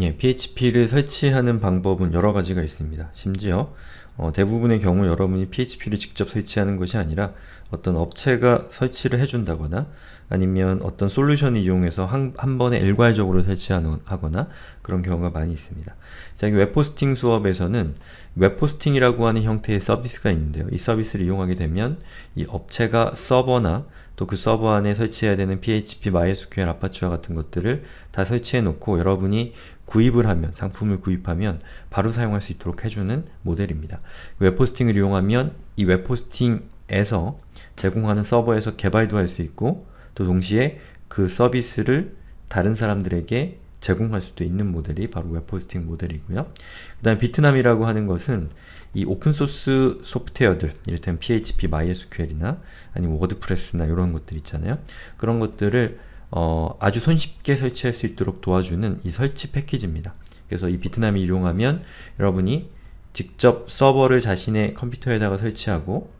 예, PHP를 설치하는 방법은 여러 가지가 있습니다. 심지어 어, 대부분의 경우 여러분이 PHP를 직접 설치하는 것이 아니라 어떤 업체가 설치를 해준다거나 아니면 어떤 솔루션을 이용해서 한, 한 번에 일괄적으로 설치하거나 그런 경우가 많이 있습니다. 자, 이 웹포스팅 수업에서는 웹포스팅이라고 하는 형태의 서비스가 있는데요. 이 서비스를 이용하게 되면 이 업체가 서버나 또 그 서버 안에 설치해야 되는 PHP, MySQL, 아파치와 같은 것들을 다 설치해 놓고 여러분이 구입을 하면, 상품을 구입하면 바로 사용할 수 있도록 해주는 모델입니다. 웹포스팅을 이용하면 이 웹포스팅 에서 제공하는 서버에서 개발도 할 수 있고 또 동시에 그 서비스를 다른 사람들에게 제공할 수도 있는 모델이 바로 웹포스팅 모델이고요. 그다음 비트남이라고 하는 것은 이 오픈소스 소프트웨어들, 이를테면 PHP, MySQL이나 아니면 워드프레스나 이런 것들 있잖아요. 그런 것들을 어, 아주 손쉽게 설치할 수 있도록 도와주는 이 설치 패키지입니다. 그래서 이 비트남이 이용하면 여러분이 직접 서버를 자신의 컴퓨터에다가 설치하고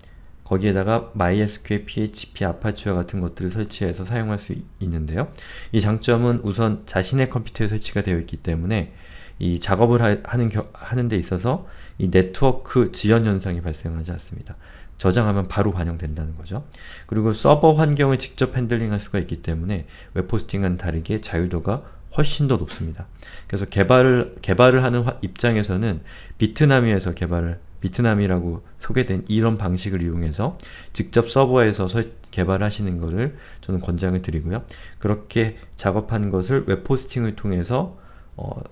거기에다가 MySQL, PHP, a a p c h e 와 같은 것들을 설치해서 사용할 수 있는데요. 이 장점은 우선 자신의 컴퓨터에 설치가 되어 있기 때문에 이 작업을 하, 하는 겨, 하는 데 있어서 이 네트워크 지연 현상이 발생하지 않습니다. 저장하면 바로 반영된다는 거죠. 그리고 서버 환경을 직접 핸들링할 수가 있기 때문에 웹포스팅은 다르게 자유도가 훨씬 더 높습니다. 그래서 개발을, 개발을 하는 화, 입장에서는 비트나미에서 개발을 비트남이라고 소개된 이런 방식을 이용해서 직접 서버에서 개발하시는 것을 저는 권장을 드리고요. 그렇게 작업한 것을 웹포스팅을 통해서 어,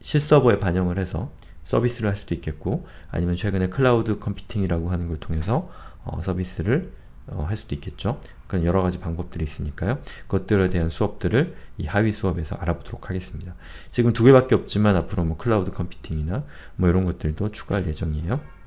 실서버에 반영을 해서 서비스를 할 수도 있겠고 아니면 최근에 클라우드 컴퓨팅이라고 하는 걸 통해서 어, 서비스를 어, 할 수도 있겠죠. 그런 여러 가지 방법들이 있으니까요. 그것들에 대한 수업들을 이 하위 수업에서 알아보도록 하겠습니다. 지금 두 개밖에 없지만 앞으로 뭐 클라우드 컴퓨팅이나 뭐 이런 것들도 추가할 예정이에요.